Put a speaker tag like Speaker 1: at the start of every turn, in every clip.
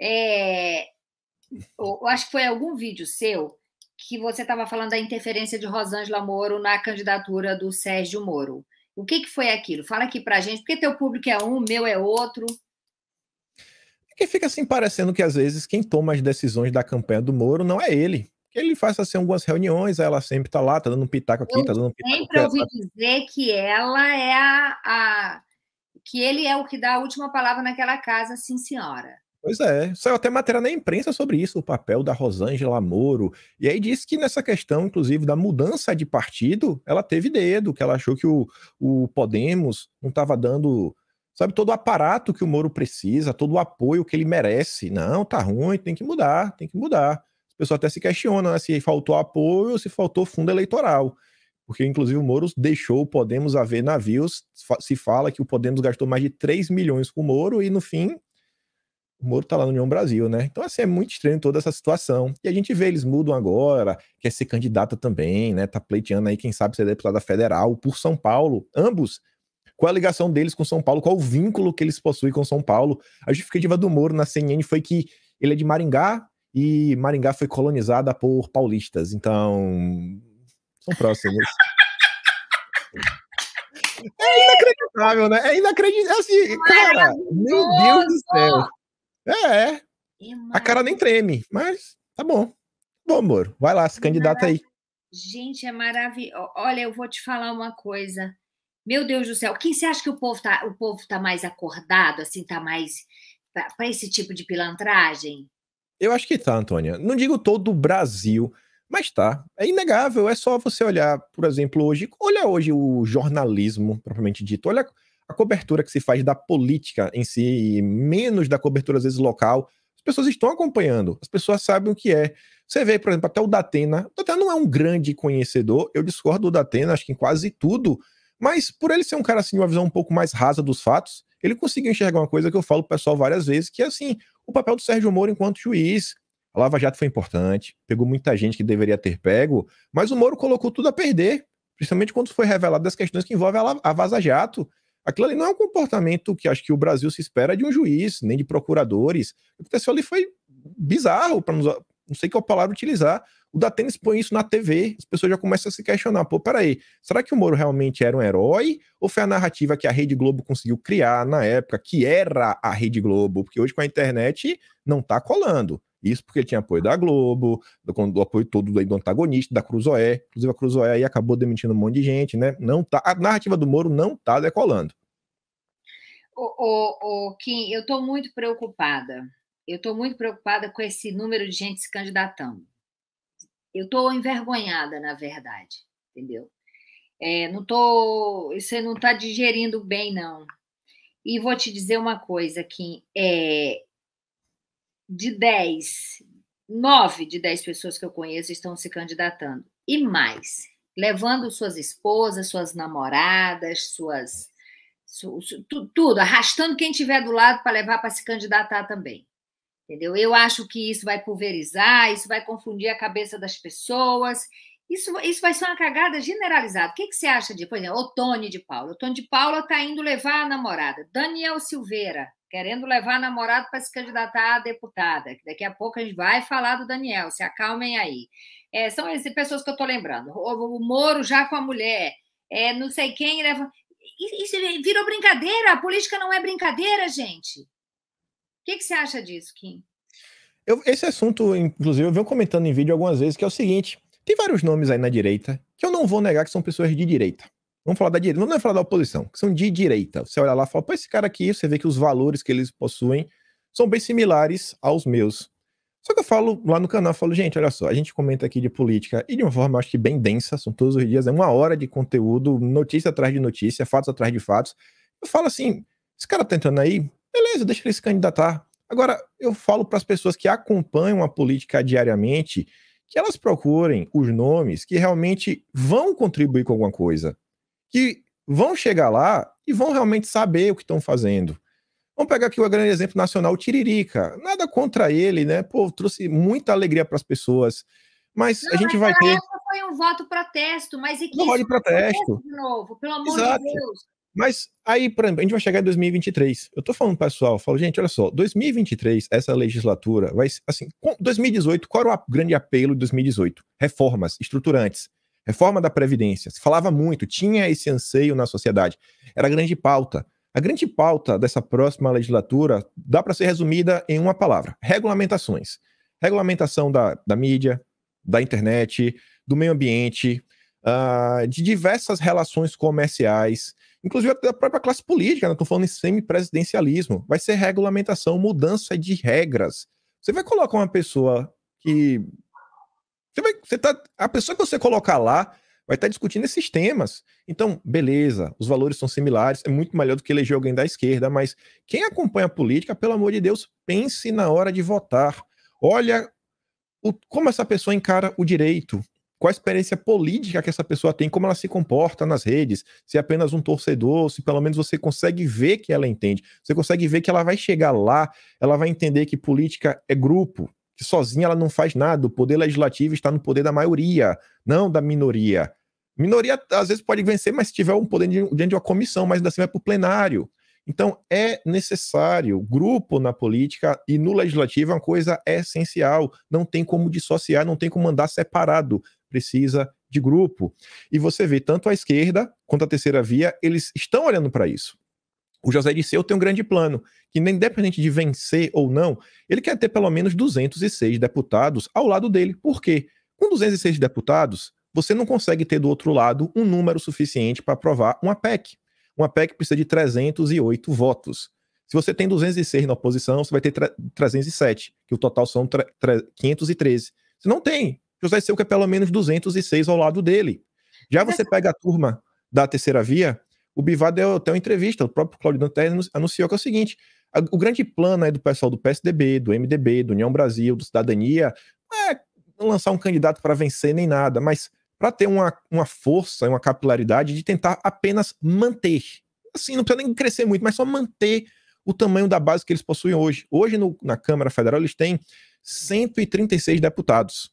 Speaker 1: É, eu acho que foi algum vídeo seu que você estava falando da interferência de Rosângela Moro na candidatura do Sérgio Moro. O que, que foi aquilo? Fala aqui para gente, porque teu público é um, meu é outro. Que fica assim
Speaker 2: parecendo que às vezes quem toma as decisões da campanha do Moro não é ele. Ele faz assim algumas reuniões, ela sempre está lá, está dando um pitaco aqui, está dando um pitaco.
Speaker 1: Sempre ouvi dizer que ela é a, a, que ele é o que dá a última palavra naquela casa, sim senhora.
Speaker 2: Pois é, saiu até matéria na imprensa sobre isso, o papel da Rosângela Moro. E aí disse que nessa questão, inclusive, da mudança de partido, ela teve dedo, que ela achou que o, o Podemos não estava dando, sabe, todo o aparato que o Moro precisa, todo o apoio que ele merece. Não, tá ruim, tem que mudar, tem que mudar. As pessoas até se questionam né, se faltou apoio ou se faltou fundo eleitoral. Porque, inclusive, o Moro deixou o Podemos haver navios. Se fala que o Podemos gastou mais de 3 milhões com o Moro e, no fim, o Moro tá lá no União Brasil, né? Então, assim, é muito estranho toda essa situação. E a gente vê, eles mudam agora, quer ser candidata também, né? Tá pleiteando aí, quem sabe, ser deputada federal por São Paulo. Ambos. Qual a ligação deles com São Paulo? Qual o vínculo que eles possuem com São Paulo? A justificativa do Moro na CNN foi que ele é de Maringá e Maringá foi colonizada por paulistas. Então, são próximos. É inacreditável, né? É inacreditável. É assim, cara, meu Deus do céu. É, é, é. A cara nem treme, mas tá bom. Bom, amor, vai lá, se candidata aí.
Speaker 1: Gente, é maravilhoso. Olha, eu vou te falar uma coisa. Meu Deus do céu, quem você acha que o povo tá, o povo tá mais acordado, assim, tá mais para esse tipo de pilantragem?
Speaker 2: Eu acho que tá, Antônia. Não digo todo o Brasil, mas tá. É inegável, é só você olhar, por exemplo, hoje, olha hoje o jornalismo propriamente dito. Olha a cobertura que se faz da política em si, e menos da cobertura, às vezes, local, as pessoas estão acompanhando, as pessoas sabem o que é. Você vê, por exemplo, até o Datena. O Datena não é um grande conhecedor, eu discordo do Datena, acho que em quase tudo, mas por ele ser um cara assim, uma visão um pouco mais rasa dos fatos, ele conseguiu enxergar uma coisa que eu falo pro pessoal várias vezes, que é assim, o papel do Sérgio Moro enquanto juiz. A Lava Jato foi importante, pegou muita gente que deveria ter pego, mas o Moro colocou tudo a perder, principalmente quando foi revelado das questões que envolvem a, a Vaza Jato. Aquilo ali não é um comportamento que acho que o Brasil se espera de um juiz, nem de procuradores. O que aconteceu ali foi bizarro, para não sei qual palavra utilizar. O Datena expõe isso na TV, as pessoas já começam a se questionar. Pô, peraí, será que o Moro realmente era um herói? Ou foi a narrativa que a Rede Globo conseguiu criar na época, que era a Rede Globo? Porque hoje com a internet não tá colando. Isso porque ele tinha apoio da Globo, do, do apoio todo do, do antagonista, da Cruzoé. Inclusive, a Cruzoé aí acabou demitindo um monte de gente, né? Não tá, a narrativa do Moro não tá decolando.
Speaker 1: O, o, o Kim, eu estou muito preocupada. Eu estou muito preocupada com esse número de gente se candidatando. Eu estou envergonhada, na verdade, entendeu? É, não tô, você não está digerindo bem, não. E vou te dizer uma coisa, Kim. É, de 10, 9 de 10 pessoas que eu conheço estão se candidatando. E mais, levando suas esposas, suas namoradas, suas. Su, su, tu, tudo, arrastando quem tiver do lado para levar para se candidatar também. Entendeu? Eu acho que isso vai pulverizar, isso vai confundir a cabeça das pessoas. Isso, isso vai ser uma cagada generalizada. O que, que você acha de, por exemplo, o Tony de Paula? O Tony de Paula está indo levar a namorada. Daniel Silveira, querendo levar namorado para se candidatar a deputada. Daqui a pouco a gente vai falar do Daniel, se acalmem aí. É, são as pessoas que eu estou lembrando. O, o, Moro já com a mulher, é, não sei quem leva. É isso virou brincadeira, a política não é brincadeira, gente. O que, que você acha disso, Kim?
Speaker 2: Eu, esse assunto, inclusive, eu venho comentando em vídeo algumas vezes, que é o seguinte: tem vários nomes aí na direita que eu não vou negar que são pessoas de direita. Vamos falar da direita. Não é falar da oposição, que são de direita. Você olha lá e fala, pô, esse cara aqui, você vê que os valores que eles possuem são bem similares aos meus. Só que eu falo lá no canal, falo, gente, olha só, a gente comenta aqui de política e de uma forma, acho que bem densa, são todos os dias, é uma hora de conteúdo, notícia atrás de notícia, fatos atrás de fatos. Eu falo assim, esse cara tá entrando aí, beleza, deixa ele se candidatar. Agora, eu falo para as pessoas que acompanham a política diariamente que elas procurem os nomes que realmente vão contribuir com alguma coisa que vão chegar lá e vão realmente saber o que estão fazendo. Vamos pegar aqui o grande exemplo nacional, o Tiririca. Nada contra ele, né? Pô, trouxe muita alegria para as pessoas. Mas Não, a gente mas vai ter.
Speaker 1: Foi um voto protesto, mas e que. Não pode protesto. De novo, pelo amor Exato. de Deus.
Speaker 2: Mas aí, por exemplo, a gente vai chegar em 2023. Eu tô falando pessoal, eu falo, gente, olha só, 2023, essa legislatura vai assim, 2018, qual era o grande apelo de 2018? Reformas estruturantes. Reforma da Previdência. Se falava muito, tinha esse anseio na sociedade. Era a grande pauta. A grande pauta dessa próxima legislatura dá para ser resumida em uma palavra: regulamentações. Regulamentação da, da mídia, da internet, do meio ambiente, uh, de diversas relações comerciais, inclusive da própria classe política. Né? Estou falando em semipresidencialismo. Vai ser regulamentação, mudança de regras. Você vai colocar uma pessoa que você vai, você tá, a pessoa que você colocar lá vai estar tá discutindo esses temas. Então, beleza, os valores são similares, é muito melhor do que eleger alguém da esquerda, mas quem acompanha a política, pelo amor de Deus, pense na hora de votar. Olha o, como essa pessoa encara o direito, qual a experiência política que essa pessoa tem, como ela se comporta nas redes, se é apenas um torcedor, se pelo menos você consegue ver que ela entende, você consegue ver que ela vai chegar lá, ela vai entender que política é grupo, que sozinha ela não faz nada, o poder legislativo está no poder da maioria, não da minoria. Minoria às vezes pode vencer, mas se tiver um poder dentro de uma comissão, mas ainda assim vai para o plenário. Então é necessário grupo na política e no legislativo é uma coisa essencial. Não tem como dissociar, não tem como andar separado. Precisa de grupo. E você vê tanto a esquerda quanto a terceira via, eles estão olhando para isso. O José Dirceu tem um grande plano, que independente de vencer ou não, ele quer ter pelo menos 206 deputados ao lado dele. Por quê? Com 206 deputados, você não consegue ter do outro lado um número suficiente para aprovar uma PEC. Uma PEC precisa de 308 votos. Se você tem 206 na oposição, você vai ter 307, que o total são 513. Você não tem. José Dirceu quer pelo menos 206 ao lado dele. Já você é pega a turma da terceira via, o Bivar deu até uma entrevista, o próprio Claudio Dantes anunciou que é o seguinte: a, o grande plano aí do pessoal do PSDB, do MDB, do União Brasil, do Cidadania, não é lançar um candidato para vencer nem nada, mas para ter uma, uma força, uma capilaridade de tentar apenas manter. Assim, não precisa nem crescer muito, mas só manter o tamanho da base que eles possuem hoje. Hoje, no, na Câmara Federal, eles têm 136 deputados.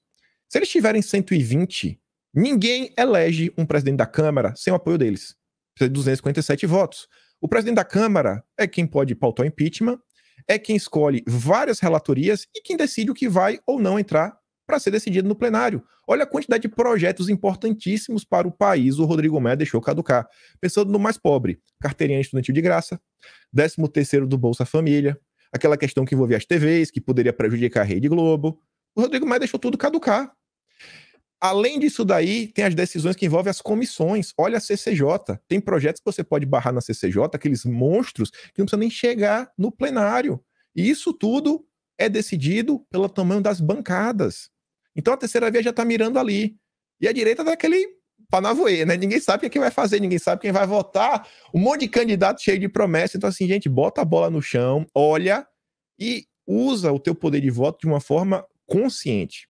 Speaker 2: Se eles tiverem 120, ninguém elege um presidente da Câmara sem o apoio deles precisa de 257 votos. O presidente da Câmara é quem pode pautar o impeachment, é quem escolhe várias relatorias e quem decide o que vai ou não entrar para ser decidido no plenário. Olha a quantidade de projetos importantíssimos para o país o Rodrigo Maia deixou caducar. Pensando no mais pobre, carteirinha estudantil de graça, 13 terceiro do Bolsa Família, aquela questão que envolvia as TVs, que poderia prejudicar a Rede Globo. O Rodrigo Maia deixou tudo caducar. Além disso daí, tem as decisões que envolvem as comissões. Olha a CCJ. Tem projetos que você pode barrar na CCJ, aqueles monstros que não precisa nem chegar no plenário. E isso tudo é decidido pelo tamanho das bancadas. Então a terceira via já está mirando ali. E a direita daquele tá panavoê, né? Ninguém sabe o é que vai fazer, ninguém sabe quem vai votar. Um monte de candidato cheio de promessa. Então, assim, gente, bota a bola no chão, olha e usa o teu poder de voto de uma forma consciente.